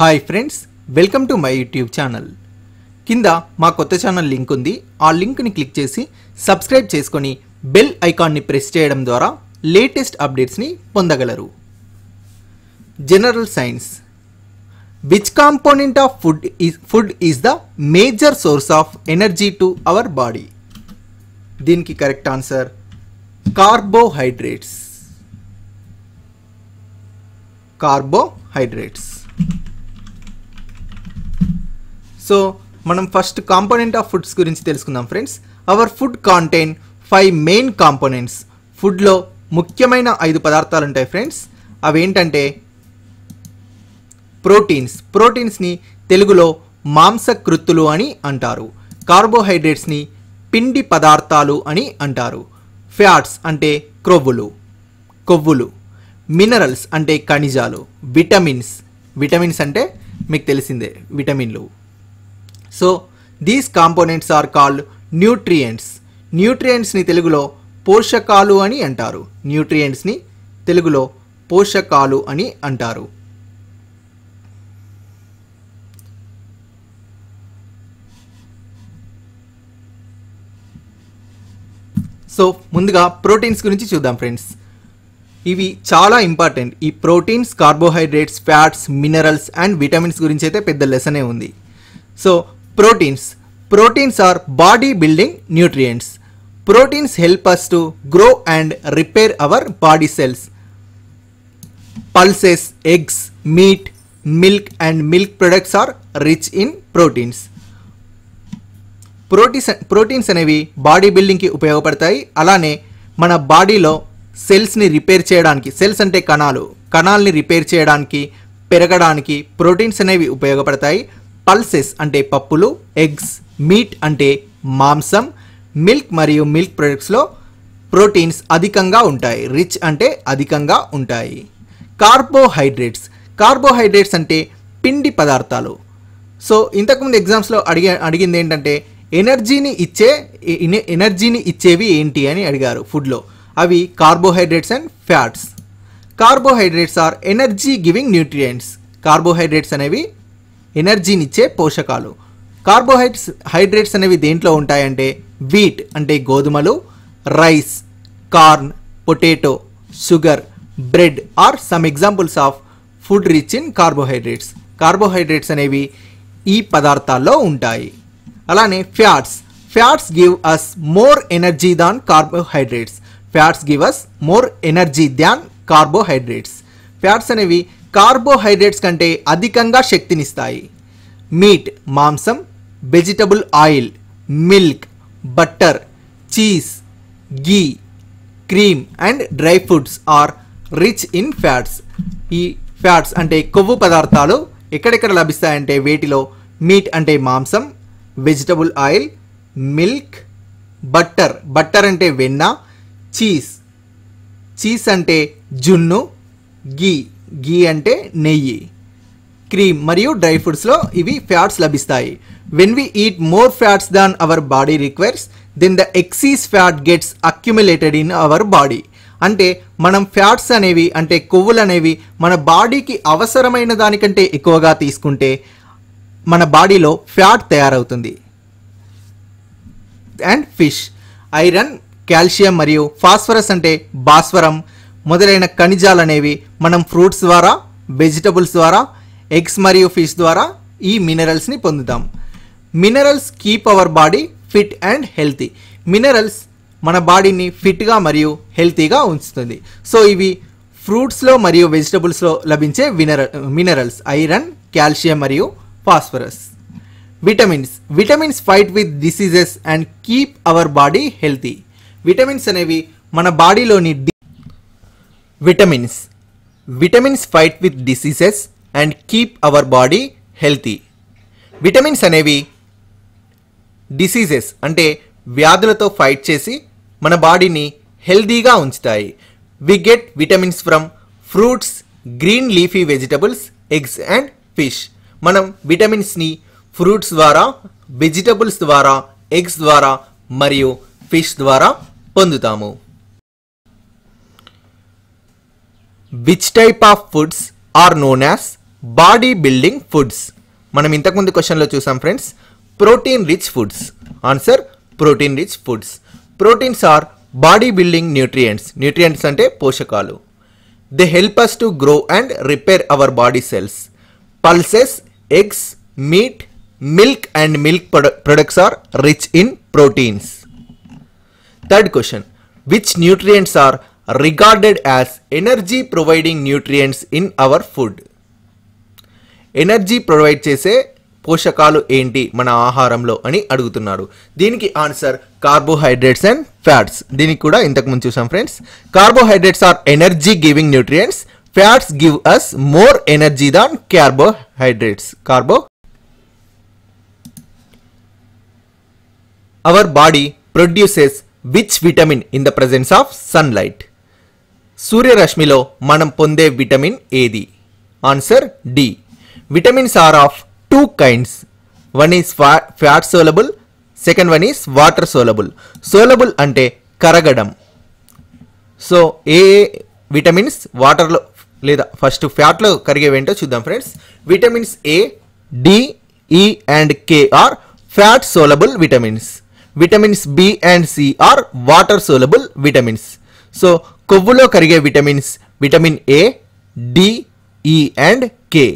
Hi friends welcome to my YouTube channel కింద మా కొత్త ఛానల్ లింక్ ఉంది ఆ లింక్ని క్లిక్ చేసి సబ్స్క్రైబ్ చేసుకొని బెల్ ఐకాన్ని ప్రెస్ చేయడం ద్వారా లేటెస్ట్ అప్డేట్స్ని పొందగలరు general science which component of food is food is the major source of energy to our body దీనికి correct answer carbohydrates carbohydrates so మనం ఫస్ట్ కాంపోనెంట్ ఆఫ్ ఫుడ్స్ గురించి తెలుసుకుందాం friends our food contain five main components ఫుడ్లో ముఖ్యమైన ఐదు పదార్థాలు ఉంటాయి friends అవేంటంటే ప్రోటీన్స్ ప్రోటీన్స్ని తెలుగులో మాంసకృత్తులు అని అంటారు కార్బోహైడ్రేట్స్ని పిండి పదార్థాలు అని అంటారు ఫ్యాట్స్ అంటే క్రొవ్వులు కొవ్వులు మినరల్స్ అంటే ఖనిజాలు విటమిన్స్ విటమిన్స్ అంటే మీకు తెలిసిందే విటమిన్లు so these components are called nutrients న్యూట్రియంట్స్ని తెలుగులో పోషకాలు అని అంటారు న్యూట్రియంట్స్ని తెలుగులో పోషకాలు అని అంటారు సో ముందుగా ప్రోటీన్స్ గురించి చూద్దాం ఫ్రెండ్స్ ఇవి చాలా ఇంపార్టెంట్ ఈ proteins carbohydrates fats minerals and vitamins గురించి అయితే పెద్ద లెసనే ఉంది so Proteins. Proteins are body building nutrients. Proteins help us to grow and repair our body cells. Pulses, eggs, meat, milk and milk products are rich in proteins. Proteins proteins అనేవి body బిల్డింగ్కి ఉపయోగపడతాయి అలానే మన బాడీలో సెల్స్ని repair చేయడానికి cells అంటే కణాలు కణాలని repair చేయడానికి పెరగడానికి ప్రోటీన్స్ అనేవి ఉపయోగపడతాయి పల్సెస్ అంటే పప్పులు ఎగ్స్ మీట్ అంటే మాంసం మిల్క్ మరియు మిల్క్ ప్రొడక్ట్స్లో ప్రోటీన్స్ అధికంగా ఉంటాయి రిచ్ అంటే అధికంగా ఉంటాయి కార్బోహైడ్రేట్స్ కార్బోహైడ్రేట్స్ అంటే పిండి పదార్థాలు సో ఇంతకుముందు ఎగ్జామ్స్లో అడిగే అడిగింది ఏంటంటే ఎనర్జీని ఇచ్చే ఎనర్జీని ఇచ్చేవి ఏంటి అని అడిగారు ఫుడ్లో అవి carbohydrates and fats carbohydrates are energy giving nutrients carbohydrates అనేవి ఎనర్జీనిచ్చే పోషకాలు కార్బోహైడ్రేట్స్ హైడ్రేట్స్ అనేవి దేంట్లో ఉంటాయంటే వీట్ అంటే గోధుమలు rice corn potato sugar bread are some examples of food rich in carbohydrates carbohydrates అనేవి ఈ పదార్థాల్లో ఉంటాయి అలానే fats fats give us more energy than carbohydrates fats give us more energy than carbohydrates fats అనేవి carbohydrates కంటే అధికంగా శక్తినిస్తాయి meat మాంసం vegetable oil milk butter cheese ghee cream and dry fruits are rich in fats ఈ fats అంటే కొవ్వు పదార్థాలు ఎక్కడెక్కడ లభిస్తాయంటే వీటిలో మీట్ అంటే మాంసం vegetable oil milk butter butter అంటే వెన్న చీజ్ చీజ్ అంటే జున్ను గీ గీ అంటే నెయ్యి క్రీమ్ మరియు డ్రై ఫ్రూట్స్లో ఇవి ఫ్యాట్స్ లభిస్తాయి when we eat more fats than our body requires then the excess fat gets accumulated in our body అంటే మనం ఫ్యాట్స్ అనేవి అంటే కొవ్వులు అనేవి మన బాడీకి అవసరమైన దానికంటే ఎక్కువగా తీసుకుంటే మన బాడీలో ఫ్యాట్ తయారవుతుంది అండ్ ఫిష్ ఐరన్ కాల్షియం మరియు ఫాస్ఫరస్ అంటే భాస్వరం మొదలైన ఖనిజాలు అనేవి మనం ఫ్రూట్స్ ద్వారా వెజిటబుల్స్ ద్వారా ఎగ్స్ మరియు ఫిష్ ద్వారా ఈ మినరల్స్ని పొందుతాం minerals keep our body fit and healthy minerals మన బాడీని ఫిట్గా మరియు హెల్తీగా ఉంచుతుంది సో ఇవి ఫ్రూట్స్లో మరియు వెజిటబుల్స్లో లభించే వినర మినరల్స్ ఐరన్ కాల్షియం మరియు phosphorus vitamins vitamins fight with diseases and keep our body healthy vitamins అనేవి మన బాడీలోని vitamins vitamins fight with diseases and keep our body healthy vitamins అనేవి డిసీజెస్ అంటే వ్యాధులతో ఫైట్ చేసి మన బాడీని హెల్దీగా ఉంచుతాయి we get vitamins from fruits green leafy vegetables eggs and fish మనం విటమిన్స్ని ఫ్రూట్స్ ద్వారా వెజిటబుల్స్ ద్వారా ఎగ్స్ ద్వారా మరియు ఫిష్ ద్వారా పొందుతాము which type of foods are known as body building foods మనం ఇంతకుముందు క్వశ్చన్లో చూసాం friends protein rich foods answer protein rich foods proteins are body building nutrients nutrients అంటే పోషకాలు they help us to grow and repair our body cells pulses eggs meat milk and milk products are rich in proteins third question which nutrients are regarded as energy providing nutrients in our food energy provide చేసే పోషకాలు ఏంటి మన ఆహారంలో అని అడుగుతున్నాడు దీనికి answer carbohydrates and fats దీనికి కూడా ఇంతకుముందు చూసాం friends carbohydrates are energy giving nutrients fats give us more energy than carbohydrates carbo our body produces which vitamin in the presence of sunlight సూర్యరశ్మిలో మనం పొందే విటమిన్ ఏది answer D vitamins are of two kinds one is fat soluble second one is water soluble soluble అంటే కరగడం so ఏ vitamins వాటర్లో లేదా first ఫ్యాట్లో కరిగేవేంటో చూద్దాం friends vitamins A D E and K are fat soluble vitamins vitamins B and C are water soluble vitamins so కొవ్వులో కరిగే vitamins vitamin A D E and K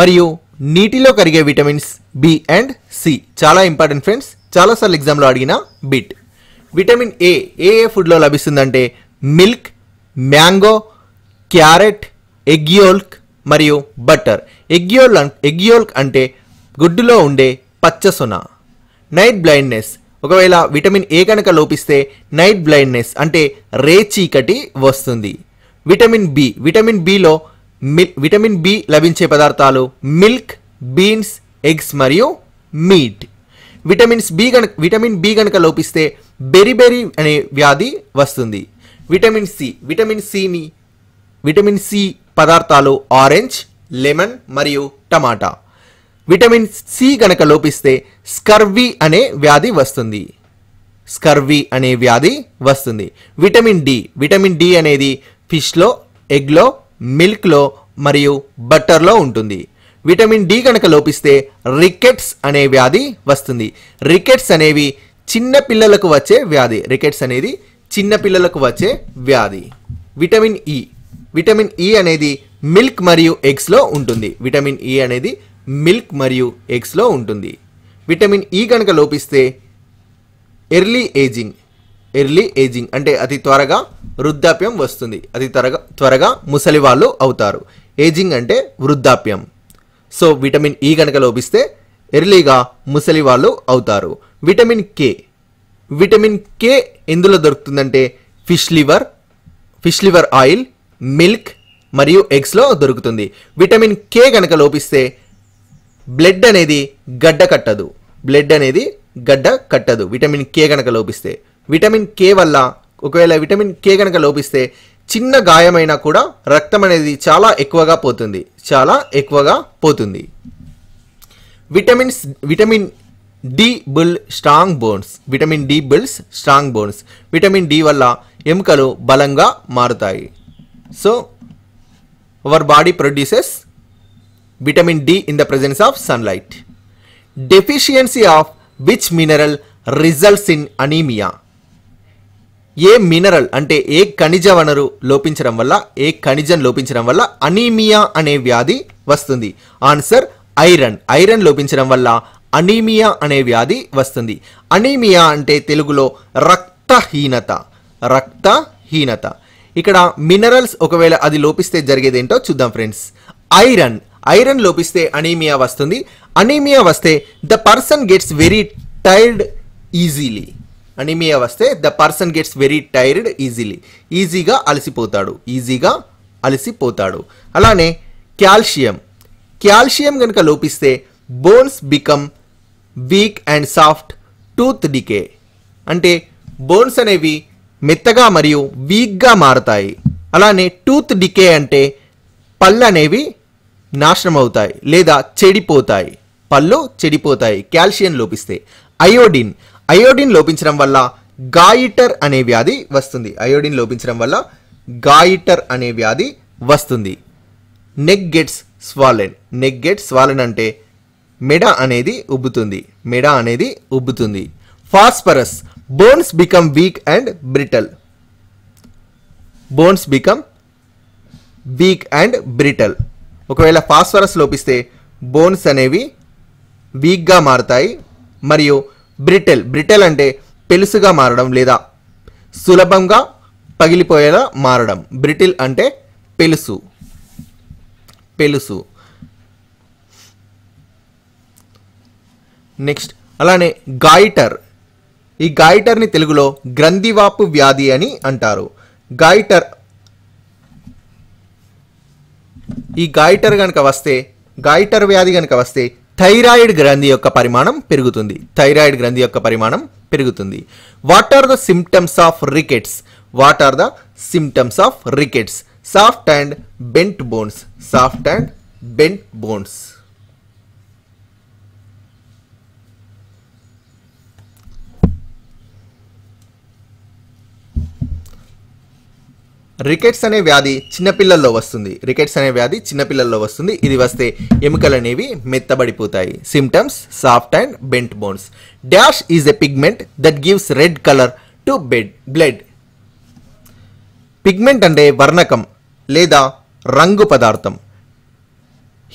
మరియు నీటిలో కరిగే విటమిన్స్ బి అండ్ సి చాలా important friends చాలాసార్లు ఎగ్జామ్లో అడిగిన bit vitamin A A A ఫుడ్లో లభిస్తుందంటే మిల్క్ మ్యాంగో క్యారెట్ ఎగ్యోల్క్ మరియు బటర్ ఎగ్యోల్ ఎగ్యోల్క్ అంటే గుడ్డులో ఉండే పచ్చసున నైట్ బ్లైండ్నెస్ ఒకవేళ విటమిన్ ఏ కనుక లోపిస్తే నైట్ బ్లైండ్నెస్ అంటే రే చీకటి వస్తుంది విటమిన్ బి విటమిన్ బిలో మిల్ విటమిన్ బి లభించే పదార్థాలు మిల్క్ బీన్స్ ఎగ్స్ మరియు మీట్ విటమిన్స్ బి కనుక విటమిన్ బి కనుక లోపిస్తే బెరిబెరి అనే వ్యాధి వస్తుంది విటమిన్ సి విటమిన్ సిని విటమిన్ సి పదార్థాలు ఆరెంజ్ లెమన్ మరియు టమాటా విటమిన్ సి గనక లోపిస్తే స్కర్వీ అనే వ్యాధి వస్తుంది స్కర్వీ అనే వ్యాధి వస్తుంది విటమిన్ డి విటమిన్ డి అనేది ఫిష్లో ఎగ్లో మిల్క్లో మరియు బట్టర్లో ఉంటుంది విటమిన్ డి కనుక లోపిస్తే రికెట్స్ అనే వ్యాధి వస్తుంది రికెట్స్ అనేవి చిన్న పిల్లలకు వచ్చే వ్యాధి రికెట్స్ అనేది చిన్న పిల్లలకు వచ్చే వ్యాధి విటమిన్ ఈ విటమిన్ ఈ అనేది మిల్క్ మరియు ఎగ్స్లో ఉంటుంది విటమిన్ ఈ అనేది మిల్క్ మరియు ఎగ్స్లో ఉంటుంది విటమిన్ ఈ e కనుక లోపిస్తే ఎర్లీ ఏజింగ్ ఎర్లీ ఏజింగ్ అంటే అతి త్వరగా వృద్ధాప్యం వస్తుంది అతి త్వరగా త్వరగా ముసలి వాళ్ళు అవుతారు ఏజింగ్ అంటే వృద్ధాప్యం సో విటమిన్ ఈ e కనుక లోపిస్తే ఎర్లీగా ముసలి వాళ్ళు అవుతారు విటమిన్ కే విటమిన్ కే ఎందులో దొరుకుతుందంటే fish liver fish liver oil milk మరియు ఎగ్స్లో దొరుకుతుంది విటమిన్ కే కనుక లోపిస్తే బ్లడ్ అనేది గడ్డ కట్టదు బ్లడ్ అనేది గడ్డ కట్టదు విటమిన్ కే కనుక లోపిస్తే విటమిన్ కే వల్ల ఒకవేళ విటమిన్ కే కనుక లోపిస్తే చిన్న గాయమైనా కూడా రక్తం అనేది చాలా ఎక్కువగా పోతుంది చాలా ఎక్కువగా పోతుంది vitamins vitamin D builds strong bones vitamin D builds strong bones vitamin D వల్ల ఎముకలు బలంగా మారుతాయి so our body produces vitamin D in the presence of sunlight deficiency of which mineral results in anaemia ఏ mineral అంటే ఏ ఖనిజ వనరు లోపించడం వల్ల ఏ ఖనిజం లోపించడం వల్ల అనీమియా అనే వ్యాధి వస్తుంది ఆన్సర్ ఐరన్ ఐరన్ లోపించడం వల్ల అనీమియా అనే వ్యాధి వస్తుంది అనీమియా అంటే తెలుగులో రక్తహీనత రక్తహీనత ఇక్కడ మినరల్స్ ఒకవేళ అది లోపిస్తే జరిగేదేంటో చూద్దాం ఫ్రెండ్స్ ఐరన్ ఐరన్ లోపిస్తే అనీమియా వస్తుంది అనీమియా వస్తే the person gets very tired easily anaemia వస్తే the person gets very tired easily ఈజీగా అలసిపోతాడు ఈజీగా అలసిపోతాడు అలానే క్యాల్షియం క్యాల్షియం కనుక లోపిస్తే bones become weak and soft tooth decay అంటే బోన్స్ అనేవి మెత్తగా మరియు వీక్గా మారతాయి అలానే టూత్ డికే అంటే పళ్ళు అనేవి నాశనం అవుతాయి లేదా చెడిపోతాయి పళ్ళు చెడిపోతాయి కాల్షియం లోపిస్తే అయోడిన్ అయోడిన్ లోపించడం వల్ల గాయిటర్ అనే వ్యాధి వస్తుంది అయోడిన్ లోపించడం వల్ల గాయిటర్ అనే వ్యాధి వస్తుంది neck gets swollen neck gets swollen అంటే మెడ అనేది ఉబ్బుతుంది మెడ అనేది ఉబ్బుతుంది phosphorus bones become weak and brittle bones become weak and brittle ఒకవేళ ఫాస్ఫరస్ లోపిస్తే బోన్స్ అనేవి వీక్గా మారుతాయి మరియు బ్రిటెల్ బ్రిటెల్ అంటే పెలుసుగా మారడం లేదా సులభంగా పగిలిపోయేలా మారడం బ్రిటిల్ అంటే పెలుసు పెలుసు నెక్స్ట్ అలానే గాయిటర్ ఈ గాయిటర్ని తెలుగులో గ్రంథివాపు వ్యాధి అని అంటారు గాయిటర్ ఈ గాయిటర్ కనుక వస్తే గాయిటర్ వ్యాధి కనుక వస్తే థైరాయిడ్ గ్రంథి యొక్క పరిమాణం పెరుగుతుంది థైరాయిడ్ గ్రంథి యొక్క పరిమాణం పెరుగుతుంది what are the symptoms of rickets what are the symptoms of rickets soft and bent bones soft and bent bones rickets అనే వ్యాధి చిన్నపిల్లల్లో వస్తుంది రికెట్స్ అనే వ్యాధి చిన్నపిల్లల్లో వస్తుంది ఇది వస్తే ఎముకలు అనేవి మెత్తబడిపోతాయి symptoms soft and bent bones dash is a pigment that gives red colour to bed blood pigment అంటే వర్ణకం లేదా రంగు పదార్థం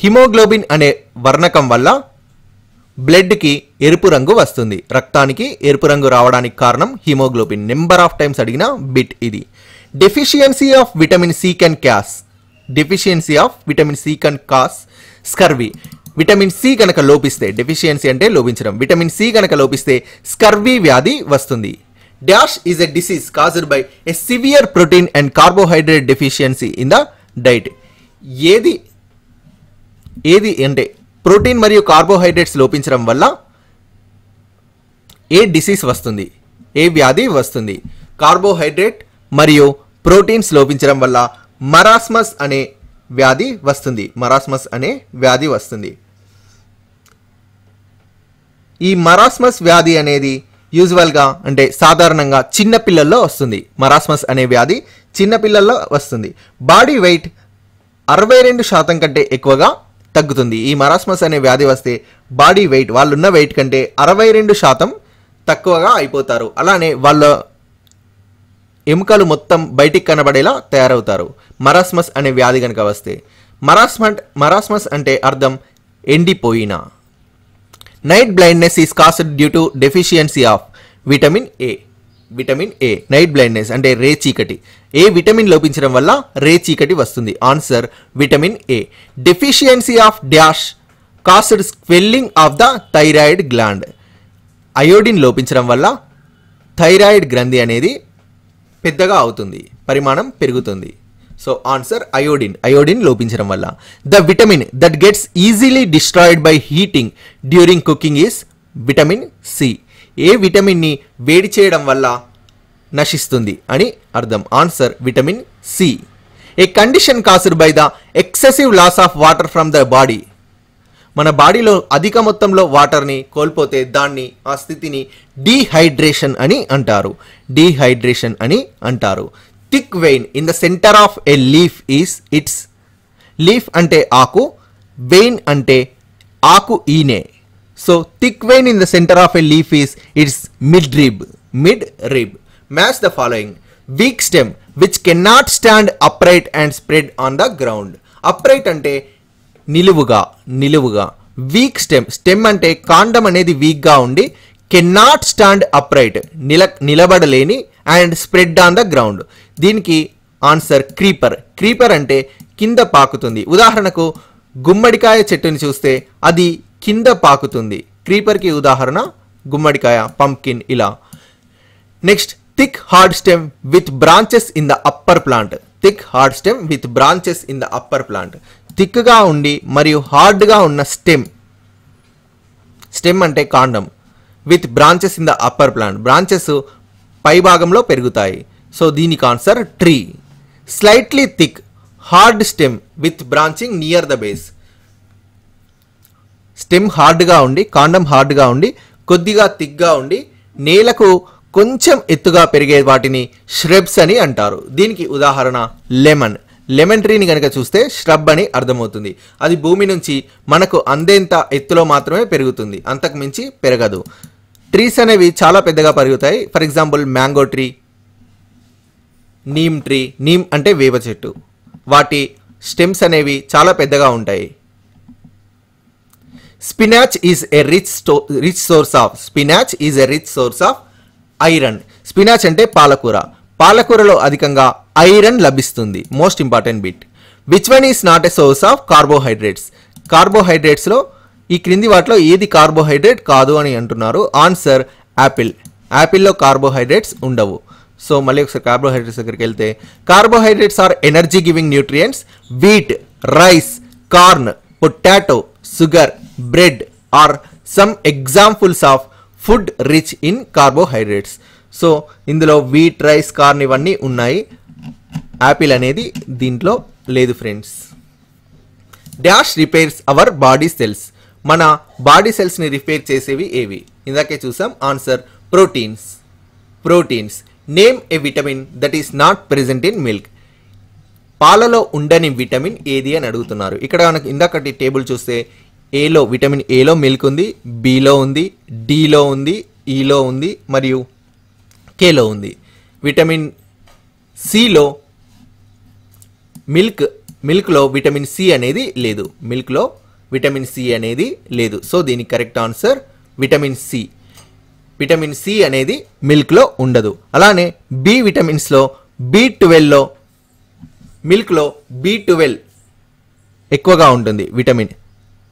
హిమోగ్లోబిన్ అనే వర్ణకం వల్ల బ్లడ్కి ఎరుపు రంగు వస్తుంది రక్తానికి ఎరుపు రంగు రావడానికి కారణం హిమోగ్లోబిన్ నెంబర్ ఆఫ్ టైమ్స్ అడిగిన బిట్ ఇది deficiency of vitamin C can cause deficiency of vitamin C can cause scurvy vitamin C కనుక లోపిస్తే డెఫిషియన్సీ అంటే లోపించడం విటమిన్ సి కనుక లోపిస్తే స్కర్వీ వ్యాధి వస్తుంది dash is a disease caused by a severe protein and carbohydrate deficiency in the diet ఏది ఏది అంటే ప్రోటీన్ మరియు కార్బోహైడ్రేట్స్ లోపించడం వల్ల ఏ డిసీజ్ వస్తుంది ఏ వ్యాధి వస్తుంది కార్బోహైడ్రేట్ మరియు ప్రోటీన్స్ లోపించడం వల్ల మరాస్మస్ అనే వ్యాధి వస్తుంది మరాస్మస్ అనే వ్యాధి వస్తుంది ఈ మరాస్మస్ వ్యాధి అనేది యూజువల్గా అంటే సాధారణంగా చిన్నపిల్లల్లో వస్తుంది మరాస్మస్ అనే వ్యాధి చిన్నపిల్లల్లో వస్తుంది బాడీ వెయిట్ అరవై రెండు శాతం కంటే ఎక్కువగా తగ్గుతుంది ఈ మరాస్మస్ అనే వ్యాధి వస్తే బాడీ వెయిట్ వాళ్ళున్న వెయిట్ కంటే అరవై రెండు శాతం తక్కువగా అయిపోతారు అలానే వాళ్ళ ఎముకలు మొత్తం బయటికి కనబడేలా తయారవుతారు మరాస్మస్ అనే వ్యాధి కనుక వస్తే మరాస్మంట్ మరాస్మస్ అంటే అర్థం ఎండిపోయిన night blindness is caused due to deficiency of vitamin A vitamin A night blindness అంటే రే చీకటి ఏ విటమిన్ లోపించడం వల్ల రే చీకటి వస్తుంది answer vitamin A deficiency of dash caused swelling of the thyroid gland iodine లోపించడం వల్ల థైరాయిడ్ గ్రంథి అనేది పెద్దగా అవుతుంది పరిమాణం పెరుగుతుంది సో ఆన్సర్ అయోడిన్ అయోడిన్ లోపించడం వల్ల the vitamin that gets easily destroyed by heating during cooking is vitamin C ఏ విటమిన్ని వేడి చేయడం వల్ల నశిస్తుంది అని అర్థం answer vitamin C a condition caused by the excessive loss of water from the body మన బాడీలో అధిక మొత్తంలో వాటర్ని కోల్పోతే దాన్ని ఆ స్థితిని డీహైడ్రేషన్ అని అంటారు డీహైడ్రేషన్ అని అంటారు thick vein in the centre of a leaf is its leaf అంటే ఆకు వెయిన్ అంటే ఆకు ఈనే so thick vein in the centre of a leaf is its midrib midrib match the following weak stem which can not stand upright and spread on the ground upright అంటే నిలువుగా నిలువుగా week stem stem అంటే కాండం అనేది వీక్గా ఉండి can not stand upright నిల నిలబడలేని and spread on the ground దీనికి ఆన్సర్ క్రీపర్ క్రీపర్ అంటే కింద పాకుతుంది ఉదాహరణకు గుమ్మడికాయ చెట్టుని చూస్తే అది కింద పాకుతుంది క్రీపర్కి ఉదాహరణ గుమ్మడికాయ పంప్కిన్ ఇలా next thick hard stem with branches in the upper plant thick hard stem with branches in the upper plant థిక్గా ఉండి మరియు హార్డ్గా ఉన్న స్టెమ్ స్టెమ్ అంటే కాండం with branches in the upper plant branches పై భాగంలో పెరుగుతాయి సో దీనికి answer tree slightly thick hard stem with branching near the base stem హార్డ్గా ఉండి కాండం హార్డ్గా ఉండి కొద్దిగా థిక్గా ఉండి నేలకు కొంచెం ఎత్తుగా పెరిగే వాటిని ష్రెబ్స్ అని అంటారు దీనికి ఉదాహరణ లెమన్ లెమన్ ట్రీని కనుక చూస్తే ష్రబ్ అని అర్థమవుతుంది అది భూమి నుంచి మనకు అందేంత ఎత్తులో మాత్రమే పెరుగుతుంది అంతకు మించి పెరగదు ట్రీస్ అనేవి చాలా పెద్దగా పెరుగుతాయి for example mango tree neem tree neem అంటే వేప చెట్టు వాటి స్టెమ్స్ అనేవి చాలా పెద్దగా ఉంటాయి స్పినాచ్ ఈజ్ ఎ రిచ్ స్టో rich source of spinach is a rich source of iron spinach అంటే పాలకూర పాలకూరలో అధికంగా ఐరన్ లభిస్తుంది most important bit which one is not a source of carbohydrates కార్బోహైడ్రేట్స్లో ఈ క్రింది వాటిలో ఏది కార్బోహైడ్రేట్ కాదు అని అంటున్నారు ఆన్సర్ యాపిల్ యాపిల్లో కార్బోహైడ్రేట్స్ ఉండవు సో మళ్ళీ ఒకసారి కార్బోహైడ్రేట్స్ దగ్గరికి వెళ్తే carbohydrates are energy giving nutrients wheat rice corn potato sugar bread are some examples of food rich in carbohydrates so ఇందులో వీట్ రైస్ కార్న్ ఇవన్నీ ఉన్నాయి యాపిల్ అనేది దీంట్లో లేదు friends dash repairs our body cells మన body సెల్స్ని repair చేసేవి ఏవి ఇందాకే చూసాం answer proteins proteins name a vitamin that is not present in milk పాలలో ఉండని విటమిన్ ఏది అని అడుగుతున్నారు ఇక్కడ మనకు ఇందాకటి టేబుల్ చూస్తే ఏలో విటమిన్ ఏలో మిల్క్ ఉంది బిలో ఉంది డిలో ఉంది ఈలో ఉంది మరియు కేలో ఉంది విటమిన్ సిలో మిల్క్ మిల్క్లో విటమిన్ సి అనేది లేదు మిల్క్లో విటమిన్ సి అనేది లేదు సో దీనికి correct answer vitamin C vitamin C అనేది మిల్క్లో ఉండదు అలానే బి విటమిన్స్లో బి ట్వెల్వ్లో మిల్క్లో బి ట్వెల్వ్ ఎక్కువగా ఉంటుంది విటమిన్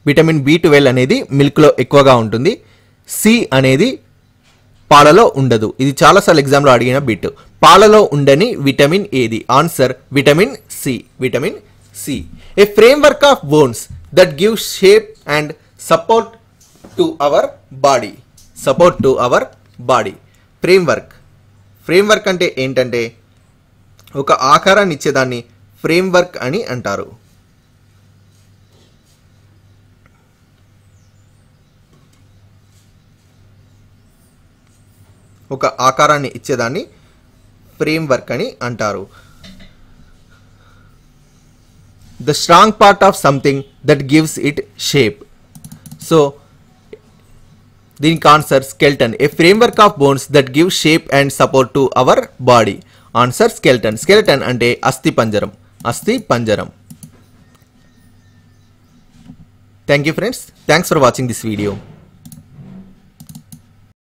విటమిన్ బి ట్వెల్వ్ అనేది మిల్క్లో ఎక్కువగా ఉంటుంది సి అనేది పాలలో ఉండదు ఇది చాలాసార్లు ఎగ్జామ్లో అడిగిన బిట్ పాలలో ఉండని విటమిన్ ఏది answer vitamin C vitamin C a framework of bones that give shape and support to our body support to our body framework framework అంటే ఏంటంటే ఒక ఆకారాన్ని ఇచ్చేదాన్ని ఫ్రేమ్వర్క్ అని అంటారు ఒక ఆకారాన్ని ఇచ్చేదాన్ని ఫ్రేమ్ వర్క్ అని అంటారు the strong part of something that gives it shape so దీనికి answer skeleton a framework of bones that give shape and support to our body answer skeleton skeleton అంటే అస్థి పంజరం అస్థి పంజరం thank you friends thanks for watching this video